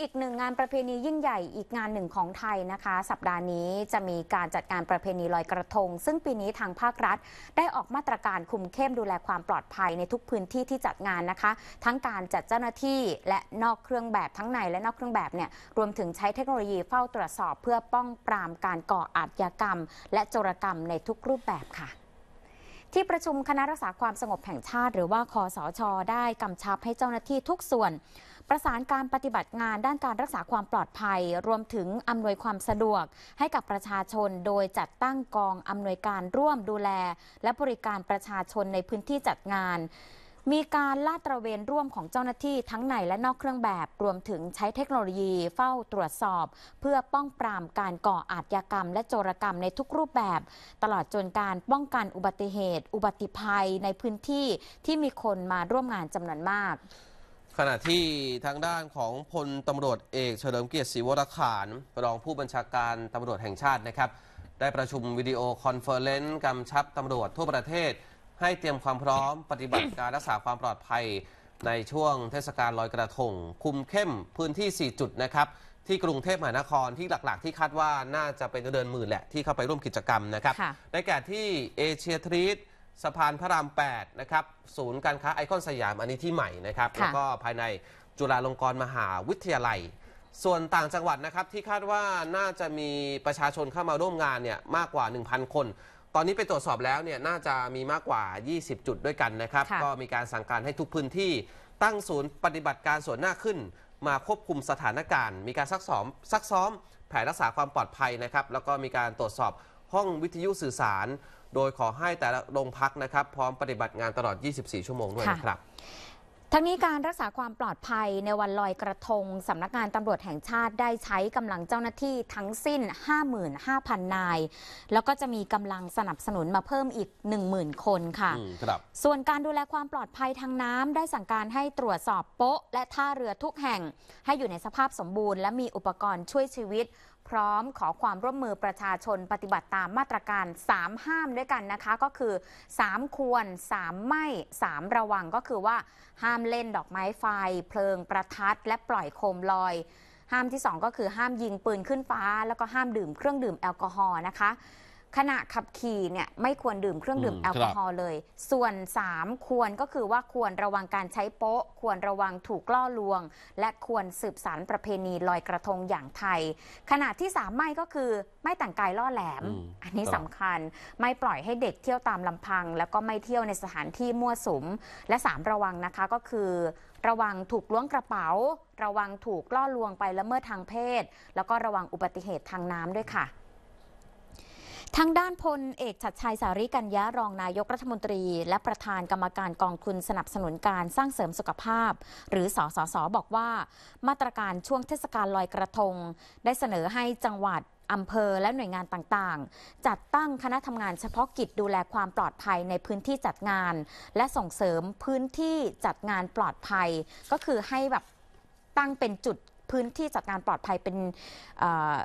อีกหนึ่งงานประเพณียิ่งใหญ่อีกงานหนึ่งของไทยนะคะ สัปดาห์นี้จะมีการจัดการประเพณีลอยกระทง ซึ่งปีนี้ทางภาครัฐ ได้ออกมาตรการคุมเข้มดูแลความปลอดภัย ในทุกพื้นที่ที่จัดงานนะคะ ทั้งการจัดเจ้าหน้าที่และนอกเครื่องแบบทั้งในและนอกเครื่องแบบเนี่ยรวมถึงใช้เทคโนโลยีเฝ้าตรวจสอบ เพื่อป้องปรามการก่ออาชญากรรม และโจรกรรมในทุกรูปแบบค่ะ ที่ประชุมคณะรักษาความสงบแห่งชาติ หรือว่าคอสอชอได้กำชับให้เจ้าหน้าที่ทุกส่วนประสานการปฏิบัติงานด้านการรักษาความปลอดภัย รวมถึงอำนวยความสะดวกให้กับประชาชนโดยจัดตั้งกอง อำนวยการร่วมดูแล และบริการประชาชนในพื้นที่จัดงาน มีการลาดตระเวนร่วมของเจ้าหน้าที่ทั้งในและนอกเครื่องแบบ รวมถึงใช้เทคโนโลยีเฝ้าตรวจสอบ เพื่อป้องปรามการก่ออาชญากรรม และโจรกรรมในทุกรูปแบบ ตลอดจนการป้องกันอุบัติเหตุ อุบัติภัยในพื้นที่ที่มีคนมาร่วมงานจำนวนมากขณะที่ทางด้านของพลตำรวจเอกเฉลิมเกียรติศรีวรขานรองผู้บัญชาการตำรวจแห่งชาตินะครับ ได้ประชุมวิดีโอคอนเฟอเรนซ์กำชับตำรวจทั่วประเทศให้เตรียมความพร้อมปฏิบัติการรักษาความปลอดภัยในช่วงเทศกาลลอยกระทงคุมเข้มพื้นที่ 4 จุดนะครับ ที่กรุงเทพมหานครที่หลักๆ ที่คาดว่าน่าจะเป็นเดินหมื่นแหละที่เข้าไปร่วมกิจกรรมนะครับได้แก่ที่เอเชียทรีตสะพานพระราม8นะครับศูนย์การค้าไอคอนสยามอันนี้ที่ใหม่นะครับแล้วก็ภายในจุฬาลงกรณ์มหาวิทยาลัย ส่วนต่างจังหวัดนะครับที่คาดว่าน่าจะมีประชาชนเข้ามาร่วมงานเนี่ยมากกว่า 1,000 คน ตอนนี้ไปตรวจสอบแล้วเนี่ยน่าจะมีมากกว่า 20 จุดด้วยกันนะครับก็มีการสั่งการให้ทุกพื้นที่ตั้งศูนย์ปฏิบัติการส่วนหน้าขึ้นมาควบคุมสถานการณ์ มีการซักซ้อมซักซ้อมแผนรักษาความปลอดภัยนะครับแล้วก็มีการตรวจสอบห้องวิทยุสื่อสารโดยขอให้แต่ละโรงพักนะครับ พร้อมปฏิบัติงานตลอด 24 ชั่วโมงด้วยนะครับ ทั้งนี้การรักษาความปลอดภัยในวันลอยกระทงสำนักงานตำรวจแห่งชาติได้ใช้กำลังเจ้าหน้าที่ทั้งสิ้น 55,000 นาย แล้วก็จะมีกำลังสนับสนุนมาเพิ่มอีก 10,000 คนค่ะครับส่วนการดูแลความปลอดภัยทางน้ำได้สั่งการให้ตรวจสอบโป๊ะและท่าเรือทุกแห่งให้อยู่ในสภาพสมบูรณ์และมีอุปกรณ์ช่วยชีวิตพร้อมขอความร่วมมือประชาชนปฏิบัติตามมาตรการ 3 ห้ามด้วยกันนะคะ ก็คือ 3 ควร 3 ไม่ 3 ระวังก็คือว่า ห้ามเล่นดอกไม้ไฟ เพลิงประทัดและปล่อยโคมลอย ห้ามที่ 2 ก็คือห้ามยิงปืนขึ้นฟ้า แล้วก็ห้ามดื่มเครื่องดื่มแอลกอฮอล์นะคะขณะขับขี่เนี่ยไม่ควรดื่มเครื่องดื่มแอลกอฮอล์เลย ส่วน 3 ควรก็คือว่าควรระวังการใช้โป๊ะ ควรระวังถูกล่อลวง และควรสืบสารประเพณี ลอยกระทงอย่างไทย ขณะที่3ไม่ก็คือไม่แต่งกายล่อแหลมอมอันนี้สำสำคัญ ไม่ปล่อยให้เด็กเที่ยวตามลำพัง แล้วก็ไม่เที่ยวในสถานที่มั่วสุม และ 3 ระวังนะคะก็คือ ระวังถูกล้วงกระเป๋า ระวังถูกล่อลวงไปละเมิดทางเพศ แล้วก็ระวังอุบัติเหตุทางน้ำด้วยค่ะทางด้านพลเอกชัดชัยสาริกัญญารองนายกรัฐมนตรี และประธานกรรมการกองทุนสนับสนุนการสร้างเสริมสุขภาพ หรือสอสอสอบอกว่า มาตรการช่วงเทศกาลลอยกระทง ได้เสนอให้จังหวัดอำเภอและหน่วยงานต่างๆ จัดตั้งคณะทำงานเฉพาะกิจดูแลความปลอดภัยในพื้นที่จัดงาน และส่งเสริมพื้นที่จัดงานปลอดภัย ก็คือให้แบบตั้งเป็นจุดพื้นที่จัดงานปลอดภัยเป็นเ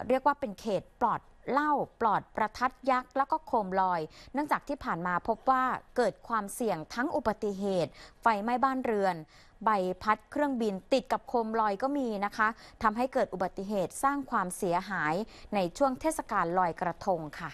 เรียกว่าเป็นเขตปลอดเล่าปลอดประทัดยักษ์แล้วก็โคมลอย เนื่องจากที่ผ่านมาพบว่าเกิดความเสี่ยงทั้งอุบัติเหตุ ไฟไหม้บ้านเรือน ใบพัดเครื่องบินติดกับโคมลอยก็มีนะคะทำให้เกิดอุบัติเหตุสร้างความเสียหายในช่วงเทศกาลลอยกระทงค่ะ